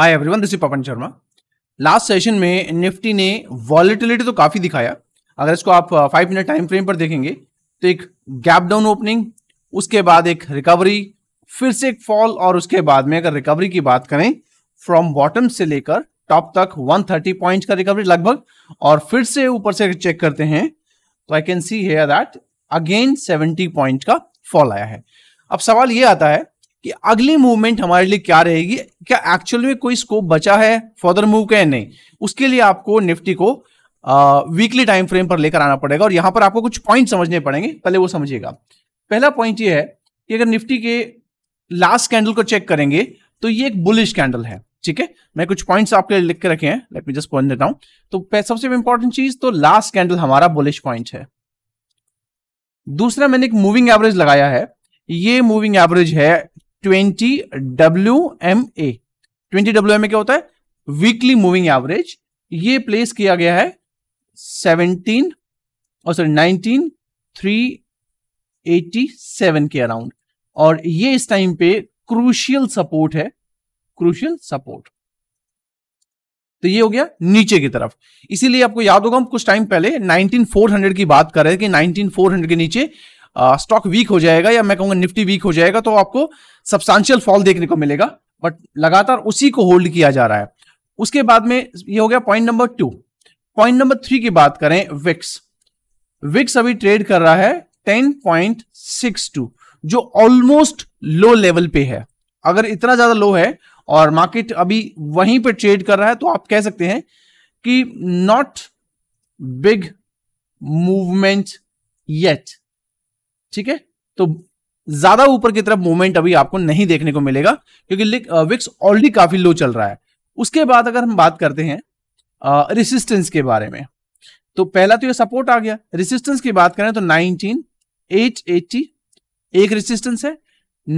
hi everyone this is Pawan Sharma last session में निफ्टी ने volatility तो काफ़ी दिखाया अगर इसको आप फाइव मिनट टाइम फ्रेम पर देखेंगे तो एक गैप डाउन ओपनिंग उसके बाद एक रिकवरी फिर से एक फॉल और उसके बाद में अगर रिकवरी की बात करें फ्रॉम बॉटम से लेकर टॉप तक 130 थर्टी पॉइंट का रिकवरी लगभग और फिर से ऊपर से चेक करते हैं तो I can see here that again seventy point का फॉल आया है अब सवाल ये आता है कि अगली मूवमेंट हमारे लिए क्या रहेगी क्या एक्चुअल में कोई स्कोप बचा है फर्दर मूव का या नहीं उसके लिए आपको निफ्टी को वीकली टाइम फ्रेम पर लेकर आना पड़ेगा और यहां पर आपको कुछ पॉइंट समझने पड़ेंगे पहले वो समझिएगा पहला पॉइंट ये है कि अगर निफ्टी के लास्ट कैंडल को चेक करेंगे तो ये एक बुलिश कैंडल है ठीक है मैं कुछ पॉइंट्स आपके लिए लिख के रखे हैं लेट मी जस्ट पॉइंट देता हूं तो सबसे इंपॉर्टेंट चीज तो लास्ट कैंडल हमारा बुलिश पॉइंट है दूसरा मैंने एक मूविंग एवरेज लगाया है ये मूविंग एवरेज है twenty W M A twenty W M A क्या होता है वीकली मूविंग एवरेज ये प्लेस किया गया है सेवनटीन और sorry nineteen three eighty seven के अराउंड और ये इस टाइम पे क्रूशियल सपोर्ट है क्रूशियल सपोर्ट तो ये हो गया नीचे की तरफ इसीलिए आपको याद होगा हम कुछ टाइम पहले 19400 की बात कर रहे थे कि 19400 के नीचे स्टॉक वीक हो जाएगा या मैं कहूंगा निफ्टी वीक हो जाएगा तो आपको सब्सटैंशियल फॉल देखने को मिलेगा बट लगातार उसी को होल्ड किया जा रहा है उसके बाद में ये हो गया point number two point number three की बात करें विक्स विक्स अभी ट्रेड कर रहा है टेन पॉइंट सिक्स टू जो ऑलमोस्ट लो लेवल पे है अगर इतना ज्यादा लो है और मार्केट अभी वहीं पर ट्रेड कर रहा है तो आप कह सकते हैं कि नॉट बिग मूवमेंट येट ठीक है तो ज्यादा ऊपर की तरफ मूवमेंट अभी आपको नहीं देखने को मिलेगा क्योंकि विक्स ऑलरेडी काफी लो चल रहा है उसके बाद अगर हम बात करते हैं रेसिस्टेंस के बारे में तो पहला तो ये सपोर्ट आ गया रेसिस्टेंस की बात करें तो एट एटी एक रेसिस्टेंस है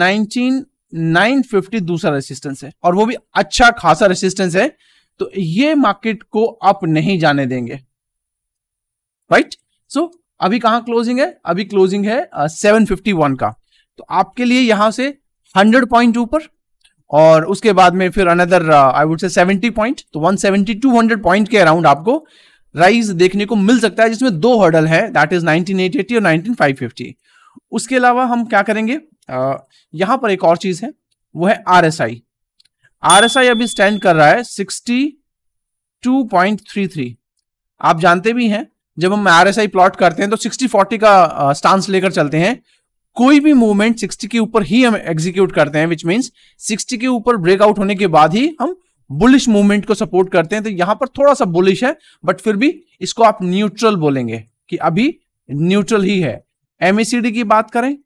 नाइन फिफ्टी दूसरा रेसिस्टेंस है और वो भी अच्छा खासा रेसिस्टेंस है तो ये मार्केट को आप नहीं जाने देंगे राइट सो अभी कहां क्लोजिंग है अभी क्लोजिंग है सेवन फिफ्टी वन का तो आपके लिए यहां से हंड्रेड पॉइंट ऊपर और उसके बाद में फिर another I would say seventy point तो one seventy two hundred point के अराउंड आपको राइज देखने को मिल सकता है जिसमें दो हर्डल है that is nineteen eighty eighty और नाइनटीन फाइव फिफ्टी उसके अलावा हम क्या करेंगे uh, यहां पर एक और चीज़ है वो है R S I R S I अभी स्टैंड कर रहा है sixty two point three three आप जानते भी हैं जब हम आर प्लॉट करते हैं तो सिक्सटी फोर्टी का स्टांस लेकर चलते हैं कोई भी मूवमेंट 60 के ऊपर ही हम एग्जीक्यूट करते हैं विच मीन्स 60 के ऊपर ब्रेकआउट होने के बाद ही हम बुलिश मूवमेंट को सपोर्ट करते हैं तो यहां पर थोड़ा सा बुलिश है बट फिर भी इसको आप न्यूट्रल बोलेंगे कि अभी न्यूट्रल ही है एमएसीडी की बात करें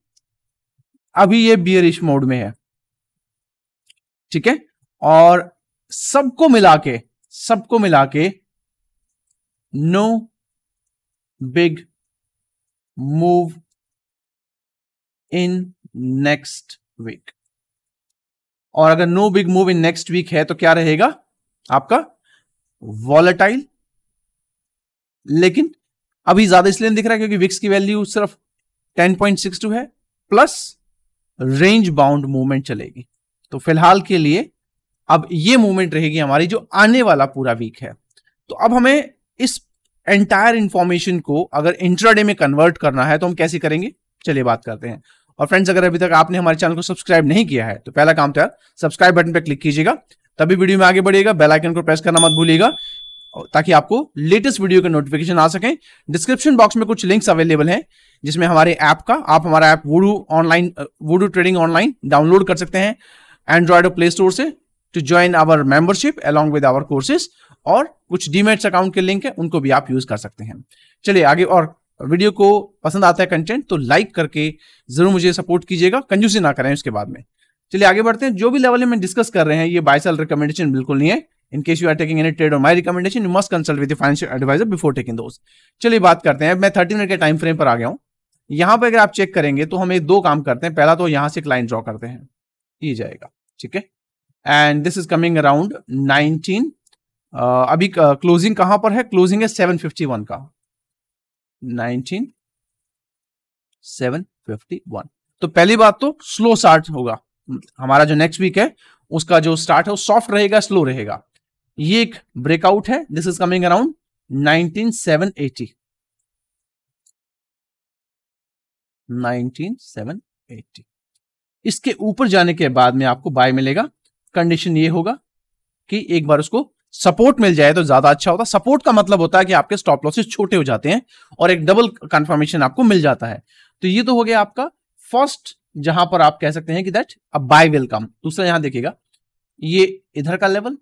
अभी ये बियरिश मोड में है ठीक है और सबको मिला के सबको मिला के no big move in next week और अगर no big move in next week है तो क्या रहेगा आपका वॉलेटाइल लेकिन अभी ज्यादा इसलिए दिख रहा है क्योंकि विक्स की वैल्यू सिर्फ 10.62 है प्लस रेंज बाउंड मूवमेंट चलेगी तो फिलहाल के लिए अब ये मूवमेंट रहेगी हमारी जो आने वाला पूरा वीक है तो अब हमें इस एंटायर इंफॉर्मेशन को अगर इंट्राडे में कन्वर्ट करना है तो हम कैसे करेंगे चलिए बात करते हैं और फ्रेंड्स अगर अभी तक आपने हमारे चैनल को सब्सक्राइब नहीं किया है तो पहला काम तो यार सब्सक्राइब बटन पर क्लिक कीजिएगा तभी वीडियो में आगे बढ़िएगा बेल आइकन को प्रेस करना मत भूलिएगा ताकि आपको लेटेस्ट वीडियो के नोटिफिकेशन आ सके डिस्क्रिप्शन बॉक्स में कुछ लिंक्स अवेलेबल हैं जिसमें हमारे ऐप का आप हमारा ऐप वूडू ऑनलाइन वूडू ट्रेडिंग ऑनलाइन डाउनलोड कर सकते हैं एंड्रॉयड और प्ले स्टोर से to join our membership along with our courses और कुछ डीमेट्स अकाउंट के लिंक है उनको भी आप यूज कर सकते हैं चलिए आगे और वीडियो को पसंद आता है कंटेंट तो लाइक करके जरूर मुझे सपोर्ट कीजिएगा कंजूसी ना करें उसके बाद में चलिए आगे बढ़ते हैं जो भी लेवल में डिस्कस कर रहे हैं ये बाय सेल रिकमेंडेशन बिल्कुल नहीं है in case you are taking any trade और my recommendation you must consult with financial advisor before taking दोस्त चलिए बात करते हैं मैं थर्टी मिनट के टाइम फ्रेम पर आ गया हूँ यहाँ पर अगर आप चेक करेंगे तो हम एक दो काम करते हैं पहला तो यहाँ से क्लाइन ड्रॉ करते हैं ये जाएगा ठीक है and this is coming around nineteen अभी क्लोजिंग कहां पर है क्लोजिंग है 751 का 19 751 तो पहली बात तो स्लो स्टार्ट होगा हमारा जो नेक्स्ट वीक है उसका जो स्टार्ट है वो सॉफ्ट रहेगा स्लो रहेगा ये एक ब्रेकआउट है दिस इज कमिंग अराउंड 19780 19780 इसके ऊपर जाने के बाद में आपको बाय मिलेगा कंडीशन ये होगा कि एक बार उसको सपोर्ट मिल जाए तो ज्यादा अच्छा होता सपोर्ट का मतलब होता है कि आपके स्टॉप लॉसेस छोटे हो जाते हैं और एक डबल कंफर्मेशन आपको मिल जाता है तो ये तो हो गया आपका फर्स्ट जहां पर आप कह सकते हैं कि that a buy will come दूसरा यहां देखिएगा ये इधर का लेवल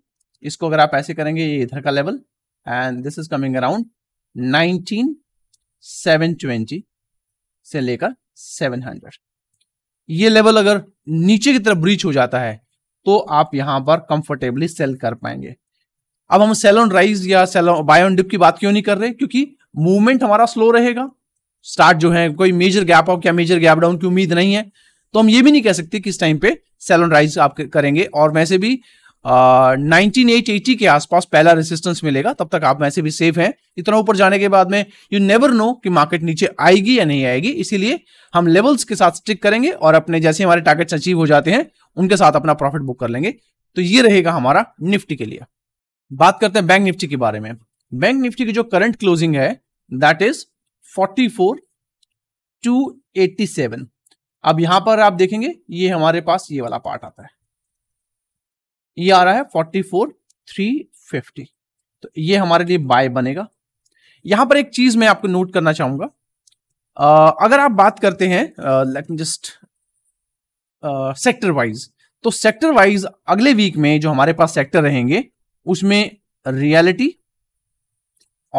इसको अगर आप ऐसे करेंगे ये इधर का level and this is coming around nineteen seven twenty से लेकर सेवन हंड्रेड ये लेवल अगर नीचे की तरफ ब्रीच हो जाता है तो आप यहां पर कंफर्टेबली सेल कर पाएंगे अब हम सेलोन राइज या सेलोन बाय ऑन डिप की बात क्यों नहीं कर रहे क्योंकि मूवमेंट हमारा स्लो रहेगा स्टार्ट जो है कोई मेजर गैप ऑफ या मेजर गैप डाउन की उम्मीद नहीं है तो हम ये भी नहीं कह सकते किस इस टाइम पे सेलोन राइज आप करेंगे और वैसे भी नाइनटीन एट एटी के आसपास पहला रेसिस्टेंस मिलेगा तब तक आप वैसे भी सेफ हैं इतना ऊपर जाने के बाद में यू नेवर नो कि मार्केट नीचे आएगी या नहीं आएगी इसीलिए हम लेवल्स के साथ स्टिक करेंगे और अपने जैसे हमारे टारगेट्स अचीव हो जाते हैं उनके साथ अपना प्रॉफिट बुक कर लेंगे तो ये रहेगा हमारा निफ्टी के लिए बात करते हैं बैंक निफ्टी के बारे में बैंक निफ्टी की जो करंट क्लोजिंग है दैट इज 44,287 अब यहां पर आप देखेंगे ये हमारे पास ये वाला पार्ट आता है ये आ रहा है 44,350 तो ये हमारे लिए बाय बनेगा यहां पर एक चीज मैं आपको नोट करना चाहूंगा uh, अगर आप बात करते हैं let me just sector wise तो सेक्टर वाइज अगले वीक में जो हमारे पास सेक्टर रहेंगे उसमें रियलिटी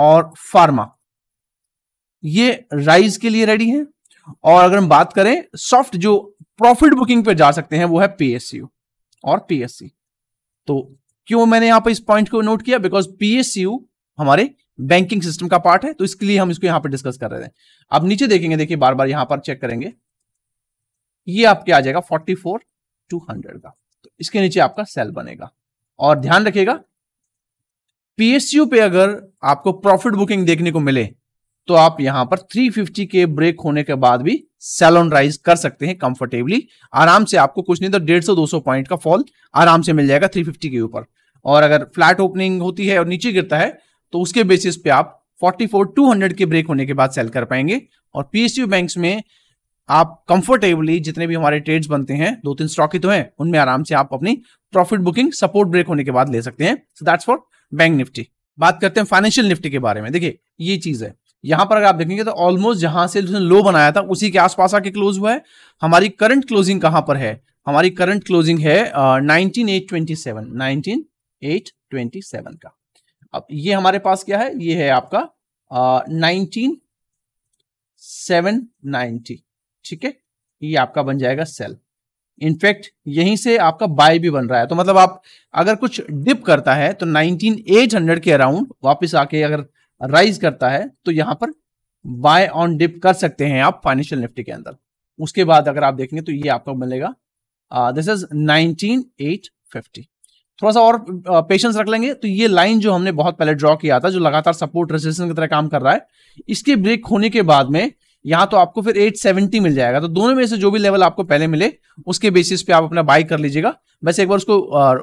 और फार्मा ये राइज के लिए रेडी है और अगर हम बात करें सॉफ्ट जो प्रॉफिट बुकिंग पे जा सकते हैं वो है पीएससीयू और पीएससी तो क्यों मैंने यहां पर इस पॉइंट को नोट किया बिकॉज पीएससीयू हमारे बैंकिंग सिस्टम का पार्ट है तो इसके लिए हम इसको यहां पर डिस्कस कर रहे थे अब नीचे देखेंगे देखिए बार बार यहां पर चेक करेंगे ये आपके आ जाएगा फोर्टी फोर टू हंड्रेड का तो इसके नीचे आपका सेल बनेगा और ध्यान रखिएगा पीएसयू पे अगर आपको प्रॉफिट बुकिंग देखने को मिले तो आप यहां पर 350 के ब्रेक होने के बाद भी सेल ऑन राइज कर सकते हैं कंफर्टेबली आराम से आपको कुछ नहीं तो डेढ़ सौ दो सौ पॉइंट का फॉल आराम से मिल जाएगा 350 के ऊपर और अगर फ्लैट ओपनिंग होती है और नीचे गिरता है तो उसके बेसिस पे आप 44 200 के ब्रेक होने के बाद सेल कर पाएंगे और पीएसयू बैंक में आप कंफर्टेबली जितने भी हमारे ट्रेड्स बनते हैं दो तीन स्टॉक ही तो हैं उनमें आराम से आप अपनी प्रॉफिट बुकिंग सपोर्ट ब्रेक होने के बाद ले सकते हैं so that's for bank Nifty बात करते हैं फाइनेंशियल निफ्टी के बारे में देखिए ये चीज है यहां पर अगर आप देखेंगे तो ऑलमोस्ट जहां से उसने लो बनाया था उसी के आसपास आके क्लोज हुआ है हमारी करंट क्लोजिंग कहां पर है हमारी करंट क्लोजिंग है nineteen eight twenty seven nineteen eight twenty seven का अब ये हमारे पास क्या है ये है आपका नाइनटीन सेवन नाइनटी ठीक है ये आपका बन जाएगा सेल इनफैक्ट यहीं से आपका बाय भी बन रहा है तो मतलब आप अगर कुछ डिप करता है तो 19800 के अराउंड वापस आके अगर राइज करता है तो यहां पर बाय ऑन डिप कर सकते हैं आप फाइनेंशियल निफ्टी के अंदर उसके बाद अगर आप देखेंगे तो ये आपको मिलेगा this is nineteen eight fifty थोड़ा सा और पेशेंस रख लेंगे तो ये लाइन जो हमने बहुत पहले ड्रॉ किया था जो लगातार सपोर्ट रेजिस्टेंस की तरह काम कर रहा है इसके ब्रेक होने के बाद में यहां तो आपको फिर 870 मिल जाएगा तो दोनों में से जो भी लेवल आपको पहले मिले उसके बेसिस पे आप अपना बाय कर लीजिएगा बस एक बार उसको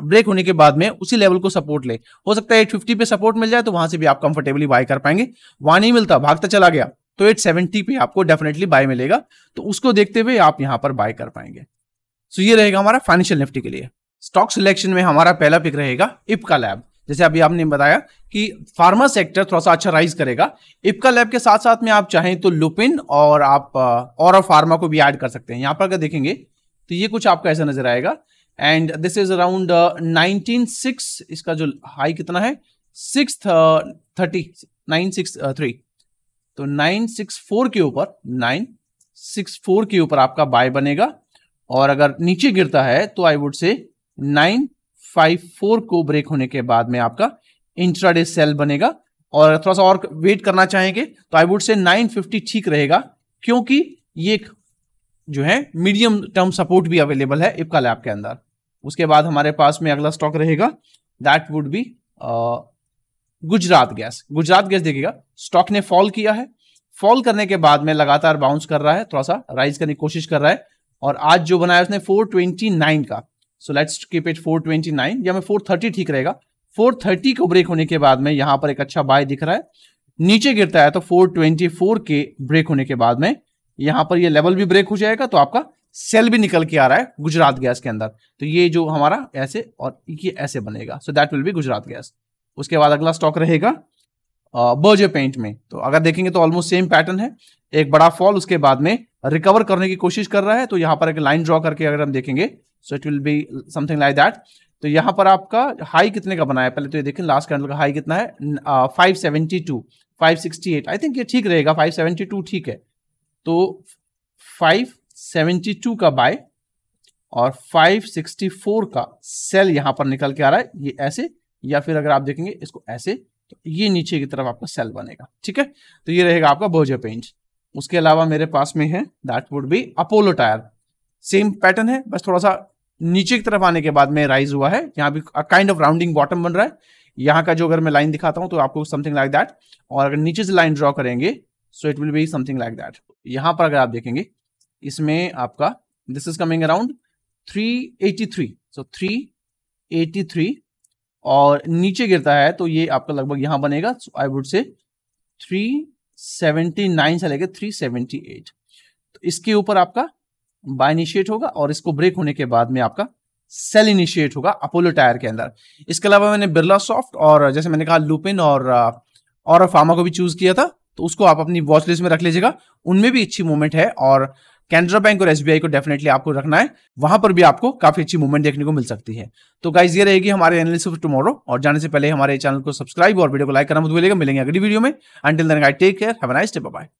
ब्रेक होने के बाद में उसी लेवल को सपोर्ट ले हो सकता है 850 पे सपोर्ट मिल जाए तो वहां से भी आप कंफर्टेबली बाय कर पाएंगे वहां नहीं मिलता भागता चला गया तो एट पे आपको डेफिनेटली बाय मिलेगा तो उसको देखते हुए आप यहाँ पर बाय कर पाएंगे सो ये रहेगा हमारा फाइनेंशियल निफ्टी के लिए स्टॉक सिलेक्शन में हमारा पहला पिक रहेगा इपका लैब जैसे अभी आपने बताया कि फार्मा सेक्टर थोड़ा सा अच्छा राइज करेगा इपका लैब के साथ साथ में आप चाहें तो लुपिन और आप और, फार्मा को भी ऐड कर सकते हैं यहाँ पर अगर देखेंगे तो ये कुछ आपका ऐसा नजर आएगा and this is around nineteen six इसका जो हाई कितना है six thirty nine six three तो नाइन सिक्स फोर के ऊपर नाइन सिक्स फोर के ऊपर आपका बाय बनेगा और अगर नीचे गिरता है तो I would say nine five four को ब्रेक होने के बाद में आपका इंट्राडे सेल बनेगा और थोड़ा सा और वेट करना चाहेंगे तो आई वुड से 950 ठीक रहेगा क्योंकि ये एक जो है मीडियम टर्म सपोर्ट भी अवेलेबल है इपका लैब के अंदर उसके बाद हमारे पास में अगला स्टॉक रहेगा that would be Gujarat gas Gujarat gas देखिएगा स्टॉक ने फॉल किया है फॉल करने के बाद में लगातार बाउंस कर रहा है थोड़ा सा राइज करने की कोशिश कर रहा है और आज जो बनाया उसने 429 का सो लेट्स कीप इट 429 या मैं 430 ठीक रहेगा 430 को ब्रेक होने के बाद में यहां पर एक अच्छा बाय दिख रहा है नीचे गिरता है तो 424 के ब्रेक होने के बाद में यहां पर ये लेवल भी ब्रेक हो जाएगा तो आपका सेल भी निकल के आ रहा है गुजरात गैस के अंदर तो ये जो हमारा ऐसे और ये ऐसे बनेगा so that will be Gujarat gas उसके बाद अगला स्टॉक रहेगा बर्जे पेंट में तो अगर देखेंगे तो ऑलमोस्ट सेम पैटर्न है एक बड़ा फॉल उसके बाद में रिकवर करने की कोशिश कर रहा है तो यहां पर एक लाइन ड्रॉ करके अगर हम देखेंगे so it will be something like that तो यहाँ पर आपका हाई कितने का बनाया पहले तो ये देखें लास्ट कैंडल का हाई कितना है five seventy two five sixty eight I think ये ठीक रहेगा फाइव सेवेंटी टू ठीक है तो फाइव सेवेंटी टू का बाय और फाइव सिक्सटी फोर का सेल यहाँ पर निकल के आ रहा है ये ऐसे या फिर अगर आप देखेंगे इसको ऐसे तो ये नीचे की तरफ आपका सेल बनेगा ठीक है तो ये रहेगा आपका बोझे पेंट उसके अलावा मेरे पास में है that would be Apollo tyre same pattern है बस थोड़ा सा नीचे की तरफ आने के बाद में राइज हुआ है यहाँ भी काइंड ऑफ राउंडिंग बॉटम बन रहा है यहाँ का जो अगर मैं लाइन दिखाता हूँ तो आपको समथिंग लाइक दैट और अगर नीचे से लाइन ड्रॉ करेंगे so it will be something like that यहाँ पर अगर आप देखेंगे इसमें आपका this is coming around 383 so so 383 और नीचे गिरता है तो ये आपका लगभग यहाँ बनेगा सो आई वुड से 379 से लेकर 378 तो इसके ऊपर आपका बाय इनिशिएट होगा और इसको ब्रेक होने के बाद में आपका सेल इनिशिएट होगा अपोलो टायर के अंदर इसके अलावा मैंने बिरला सॉफ्ट और जैसे मैंने कहा लुपिन और और फार्मा को भी चूज किया था तो उसको आप अपनी वॉच लिस्ट में रख लीजिएगा उनमें भी अच्छी मूवमेंट है और कैनरा बैंक और एसबीआई को डेफिनेटली आपको रखना है वहां पर भी आपको काफी अच्छी मूवमेंट देखने को मिल सकती है तो गाइज ये रहेगी हमारे एनालिसिस ऑफ टुमारो और जाने से पहले हमारे चैनल को सब्सक्राइब और वीडियो को लाइक करना मत भूलिएगा मिलेंगे अगली वीडियो में until then guide take care have nice day bye